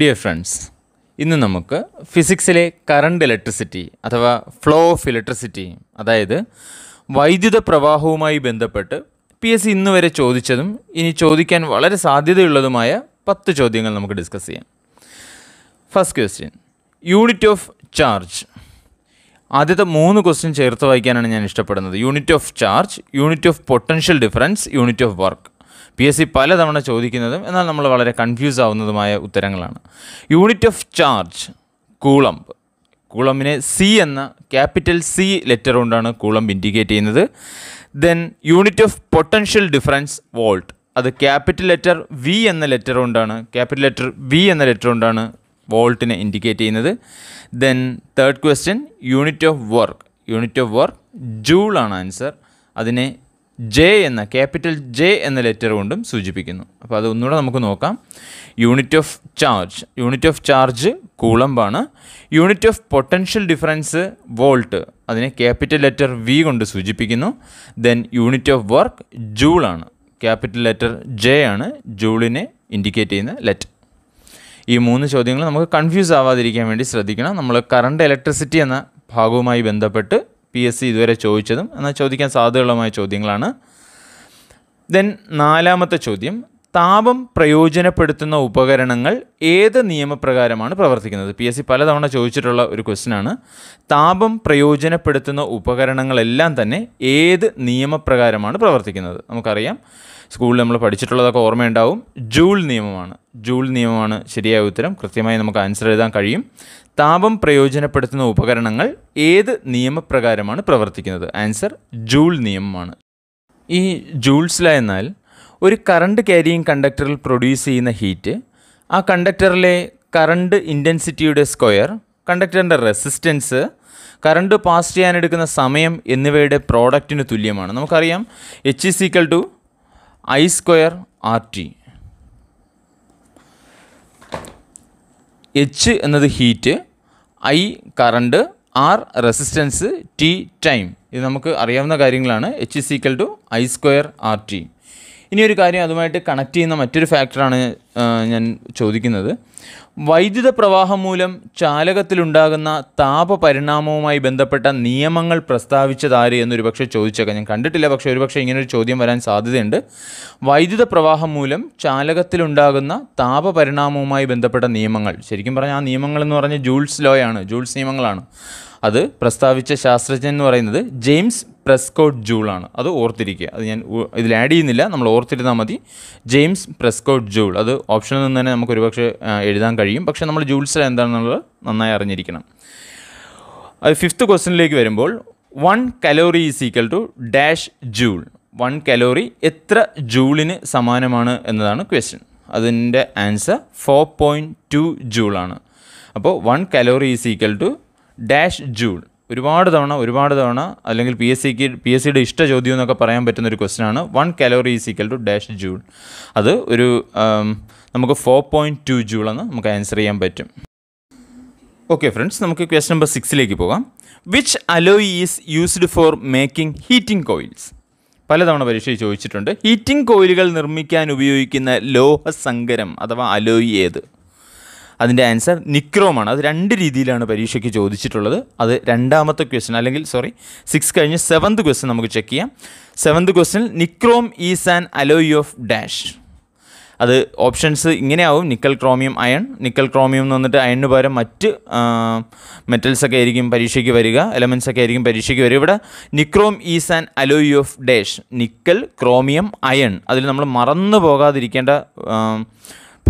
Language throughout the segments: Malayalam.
ഡിയർ ഫ്രണ്ട്സ് ഇന്ന് നമുക്ക് ഫിസിക്സിലെ കറണ്ട് ഇലക്ട്രിസിറ്റി അഥവാ ഫ്ലോ ഓഫ് ഇലക്ട്രിസിറ്റി അതായത് വൈദ്യുത പ്രവാഹവുമായി ബന്ധപ്പെട്ട് പി എസ് സി ഇന്ന് വരെ ചോദിച്ചതും ഇനി ചോദിക്കാൻ വളരെ സാധ്യതയുള്ളതുമായ പത്ത് ചോദ്യങ്ങൾ നമുക്ക് ഡിസ്കസ് ചെയ്യാം first question unit of charge ആദ്യത്തെ മൂന്ന് ക്വസ്റ്റ്യൻ ചേർത്ത് വായിക്കാനാണ് ഞാൻ ഇഷ്ടപ്പെടുന്നത് unit of charge unit of potential difference unit of work P S C പലതവണ ചോദിക്കുന്നതും എന്നാൽ നമ്മൾ വളരെ കൺഫ്യൂസ് ആവുന്നതുമായ ഉത്തരങ്ങളാണ് യൂണിറ്റ് ഓഫ് ചാർജ് കൂളംബ് കൂളംബിനെ സി എന്ന ക്യാപിറ്റൽ സി ലെറ്റർ കൊണ്ടാണ് കൂളംബ് ഇൻഡിക്കേറ്റ് ചെയ്യുന്നത് then unit of potential difference volt അത് ക്യാപിറ്റൽ ലെറ്റർ വി എന്ന ലെറ്റർ കൊണ്ടാണ് ക്യാപിറ്റൽ ലെറ്റർ വി എന്ന ലെറ്റർ കൊണ്ടാണ് വോൾട്ടിനെ ഇൻഡിക്കേറ്റ് ചെയ്യുന്നത് then third question unit of work unit of work joule ആണ് ആൻസർ അതിനെ ജെ എന്ന ക്യാപിറ്റൽ ജെ എന്ന ലെറ്റർ കൊണ്ടും സൂചിപ്പിക്കുന്നു അപ്പോൾ അത് ഒന്നുകൂടെ നമുക്ക് നോക്കാം unit of charge unit of charge കൂളമ്പാണ് unit of potential difference volt അതിനെ ക്യാപിറ്റൽ ലെറ്റർ വി കൊണ്ട് സൂചിപ്പിക്കുന്നു ദെൻ യൂണിറ്റ് ഓഫ് വർക്ക് ജൂളാണ് ക്യാപിറ്റൽ ലെറ്റർ ജെ ആണ് ജൂളിനെ ഇൻഡിക്കേറ്റ് ചെയ്യുന്ന ലെറ്റർ ഈ മൂന്ന് ചോദ്യങ്ങൾ നമുക്ക് കൺഫ്യൂസ് ആവാതിരിക്കാൻ വേണ്ടി ശ്രദ്ധിക്കണം നമ്മൾ കറണ്ട് ഇലക്ട്രിസിറ്റി എന്ന ഭാഗവുമായി ബന്ധപ്പെട്ട് പി എസ് സി ഇതുവരെ ചോദിച്ചതും എന്നാൽ ചോദിക്കാൻ സാധ്യതയുള്ളതുമായ ചോദ്യങ്ങളാണ് ദെൻ നാലാമത്തെ ചോദ്യം താപം പ്രയോജനപ്പെടുത്തുന്ന ഉപകരണങ്ങൾ ഏത് നിയമപ്രകാരമാണ് പ്രവർത്തിക്കുന്നത് പി എസ് സി പലതവണ ചോദിച്ചിട്ടുള്ള ഒരു ക്വസ്റ്റ്യനാണ് താപം പ്രയോജനപ്പെടുത്തുന്ന ഉപകരണങ്ങളെല്ലാം തന്നെ ഏത് നിയമപ്രകാരമാണ് പ്രവർത്തിക്കുന്നത് നമുക്കറിയാം സ്കൂളിൽ നമ്മൾ പഠിച്ചിട്ടുള്ളതൊക്കെ ഓർമ്മയുണ്ടാവും ജൂൾ നിയമമാണ് ജൂൾ നിയമമാണ് ശരിയായ ഉത്തരം കൃത്യമായി നമുക്ക് ആൻസർ എഴുതാൻ കഴിയും താപം പ്രയോജനപ്പെടുത്തുന്ന ഉപകരണങ്ങൾ ഏത് നിയമപ്രകാരമാണ് പ്രവർത്തിക്കുന്നത് ആൻസർ ജൂൾ നിയമമാണ് ഈ ജൂൾസ് എന്നാൽ ഒരു കറണ്ട് ക്യാരിയിങ് കണ്ടക്ടറിൽ പ്രൊഡ്യൂസ് ചെയ്യുന്ന ഹീറ്റ് ആ കണ്ടക്ടറിലെ കറണ്ട് ഇൻറ്റൻസിറ്റിയുടെ സ്ക്വയർ കണ്ടക്ടറിൻ്റെ റെസിസ്റ്റൻസ് കറണ്ട് പാസ് ചെയ്യാനെടുക്കുന്ന സമയം എന്നിവയുടെ പ്രോഡക്റ്റിന് തുല്യമാണ് നമുക്കറിയാം H is equal to I square R T H എന്നത് heat I current R resistance T time ഇത് നമുക്ക് അറിയാവുന്ന കാര്യങ്ങളാണ് H is equal to I square R T ഇനിയൊരു കാര്യം അതുമായിട്ട് കണക്ട് ചെയ്യുന്ന മറ്റൊരു ഫാക്ടറാണ് ഞാൻ ചോദിക്കുന്നത് വൈദ്യുത പ്രവാഹം മൂലം ചാലകത്തിലുണ്ടാകുന്ന പരിണാമവുമായി ബന്ധപ്പെട്ട നിയമങ്ങൾ പ്രസ്താവിച്ചതാര് എന്നൊരു പക്ഷേ ചോദിച്ചേക്കാം ഞാൻ കണ്ടിട്ടില്ല പക്ഷേ ഒരുപക്ഷെ ഇങ്ങനൊരു ചോദ്യം വരാൻ സാധ്യതയുണ്ട് വൈദ്യുത പ്രവാഹം മൂലം ചാലകത്തിലുണ്ടാകുന്ന പരിണാമവുമായി ബന്ധപ്പെട്ട നിയമങ്ങൾ ശരിക്കും പറഞ്ഞാൽ ആ നിയമങ്ങൾ എന്ന് പറഞ്ഞാൽ ജൂൾസ് ലോയാണ് ജൂൾസ് നിയമങ്ങളാണ് അത് പ്രസ്താവിച്ച ശാസ്ത്രജ്ഞൻ എന്ന് പറയുന്നത് ജെയിംസ് പ്രസ്കോട്ട് ആണ് അത് ഓർത്തിരിക്കുക അത് ഞാൻ ഇതിൽ ആഡ് ചെയ്യുന്നില്ല നമ്മൾ ഓർത്തിരുന്നാൽ മതി ജെയിംസ് പ്രസ്കോട്ട് ജൂൾ അത് ഓപ്ഷനിൽ നിന്ന് തന്നെ നമുക്ക് ഒരുപക്ഷെ എഴുതാൻ കഴിയും പക്ഷേ നമ്മൾ ജൂൾസ് എന്താണെന്നുള്ളത് നന്നായി അറിഞ്ഞിരിക്കണം അത് ഫിഫ്ത്ത് ക്വസ്റ്റിനിലേക്ക് വരുമ്പോൾ one calorie is equal to dash joule one calorie എത്ര ജൂളിന് സമാനമാണ് എന്നതാണ് ക്വസ്റ്റ്യൻ അതിൻ്റെ ആൻസർ ഫോർ പോയിൻറ്റ് ടു ജൂളാണ് അപ്പോൾ one calorie is equal to dash joule ഒരുപാട് തവണ ഒരുപാട് തവണ അല്ലെങ്കിൽ പി എസ് സിക്ക് പി എസ് സിയുടെ ഇഷ്ട ചോദ്യം എന്നൊക്കെ പറയാൻ പറ്റുന്ന ഒരു ക്വസ്റ്റ്യൻ ആണ് one calorie is equal to dash joule അത് ഒരു നമുക്ക് ഫോർ പോയിൻറ്റ് ടു ജൂൾ എന്ന് നമുക്ക് ആൻസർ ചെയ്യാൻ പറ്റും ഓക്കെ ഫ്രണ്ട്സ് നമുക്ക് ക്വസ്റ്റ്യൻ നമ്പർ സിക്സിലേക്ക് പോകാം which alloy is used for making heating coils പലതവണ പരീക്ഷയിൽ ചോദിച്ചിട്ടുണ്ട് ഹീറ്റിംഗ് കോയിലുകൾ നിർമ്മിക്കാൻ ഉപയോഗിക്കുന്ന ലോഹസങ്കരം അഥവാ അലോയി ഏത് അതിൻ്റെ ആൻസർ നിക്രോമാണ് അത് രണ്ട് രീതിയിലാണ് പരീക്ഷയ്ക്ക് ചോദിച്ചിട്ടുള്ളത് അത് രണ്ടാമത്തെ ക്വസ്റ്റൻ അല്ലെങ്കിൽ സോറി സിക്സ് കഴിഞ്ഞ് സെവൻത് ക്വസ്റ്റൻ നമുക്ക് ചെക്ക് ചെയ്യാം seventh question nichrome is an alloy of dash അത് ഓപ്ഷൻസ് ഇങ്ങനെയാവും nickel chromium iron nickel chromium എന്ന് വന്നിട്ട് അയണിന് പകരം മറ്റ് മെറ്റൽസൊക്കെ ആയിരിക്കും പരീക്ഷയ്ക്ക് വരിക എലമെൻസ് ഒക്കെ ആയിരിക്കും പരീക്ഷയ്ക്ക് വരിക ഇവിടെ nichrome is an alloy of dash nickel chromium iron അതിൽ നമ്മൾ മറന്നു പോകാതിരിക്കേണ്ട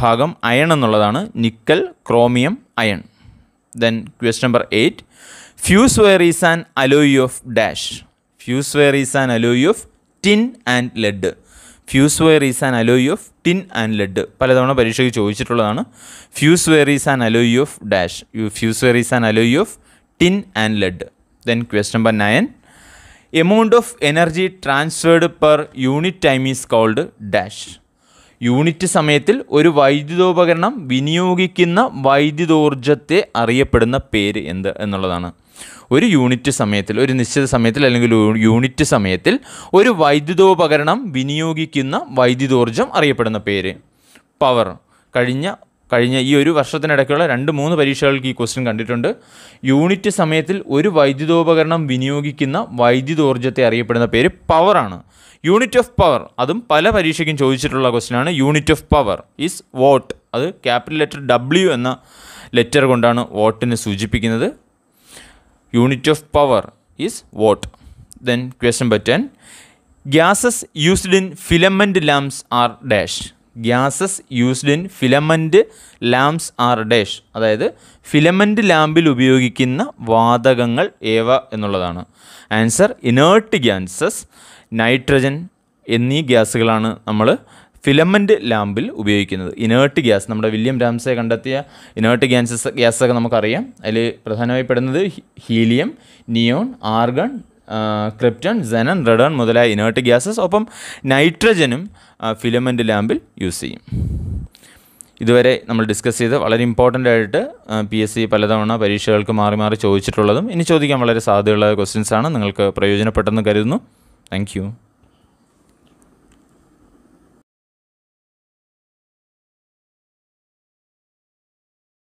ഭാഗം അയൺ എന്നുള്ളതാണ് nickel chromium iron then question number eight fuse wire is an alloy of dash fuse wire is an alloy of tin and lead fuse wire is an alloy of tin and lead പലതവണ പരീക്ഷയ്ക്ക് ചോദിച്ചിട്ടുള്ളതാണ് fuse wire is an alloy of dash fuse wire is an alloy of tin and lead then question number nine amount of energy transferred per unit time is called dash unit സമയത്തിൽ ഒരു വൈദ്യുതോപകരണം വിനിയോഗിക്കുന്ന വൈദ്യുതോർജ്ജത്തെ അറിയപ്പെടുന്ന പേര് എന്ത് എന്നുള്ളതാണ് ഒരു യൂണിറ്റ് സമയത്തിൽ ഒരു നിശ്ചിത സമയത്തിൽ അല്ലെങ്കിൽ യൂണിറ്റ് സമയത്തിൽ ഒരു വൈദ്യുതോപകരണം വിനിയോഗിക്കുന്ന വൈദ്യുതോർജ്ജം അറിയപ്പെടുന്ന പേര് പവർ കഴിഞ്ഞ കഴിഞ്ഞ ഈ ഒരു വർഷത്തിനിടയ്ക്കുള്ള രണ്ട് മൂന്ന് പരീക്ഷകൾക്ക് ഈ ക്വസ്റ്റ്യൻ കണ്ടിട്ടുണ്ട് യൂണിറ്റ് സമയത്തിൽ ഒരു വൈദ്യുതോപകരണം വിനിയോഗിക്കുന്ന വൈദ്യുതോർജ്ജത്തെ അറിയപ്പെടുന്ന പേര് പവറാണ് യൂണിറ്റ് ഓഫ് പവർ അതും പല പരീക്ഷയ്ക്കും ചോദിച്ചിട്ടുള്ള ക്വസ്റ്റ്യനാണ് unit of power is watt അത് ക്യാപിറ്റൽ ലെറ്റർ ഡബ്ല്യു എന്ന ലെറ്റർ കൊണ്ടാണ് വോട്ടിനെ സൂചിപ്പിക്കുന്നത് unit of power is watt then question ബറ്റൻ gases used in filament lamps are dash gases used in filament lamps are dash അതായത് ഫിലമെൻ്റ് ലാമ്പിൽ ഉപയോഗിക്കുന്ന വാതകങ്ങൾ ഏവ എന്നുള്ളതാണ് ആൻസർ ഇനേർട്ട് ഗ്യാസസ് നൈട്രജൻ എന്നീ ഗ്യാസുകളാണ് നമ്മൾ ഫിലമെൻ്റ് ലാമ്പിൽ ഉപയോഗിക്കുന്നത് ഇനേർട്ട് ഗ്യാസ് നമ്മുടെ വില്യം രാംസെ കണ്ടെത്തിയ ഇനേർട്ട് ഗ്യാസസ് ഗ്യാസൊക്കെ നമുക്കറിയാം അതിൽ പ്രധാനമായി പെടുന്നത് helium neon argon krypton xenon radon മുതലായ ഇനേർട്ട് ഗ്യാസസ് ഒപ്പം നൈട്രജനും ഫിലമെൻ്റ് ലാമ്പിൽ യൂസ് ചെയ്യും ഇതുവരെ നമ്മൾ ഡിസ്കസ് ചെയ്ത് വളരെ ഇമ്പോർട്ടൻ്റ് ആയിട്ട് പി എസ് സി പലതവണ പരീക്ഷകൾക്ക് മാറി മാറി ചോദിച്ചിട്ടുള്ളതും ഇനി ചോദിക്കാൻ വളരെ സാധ്യതയുള്ള ക്വസ്റ്റ്യൻസാണ് നിങ്ങൾക്ക് പ്രയോജനപ്പെട്ടെന്ന് കരുതുന്നു താങ്ക്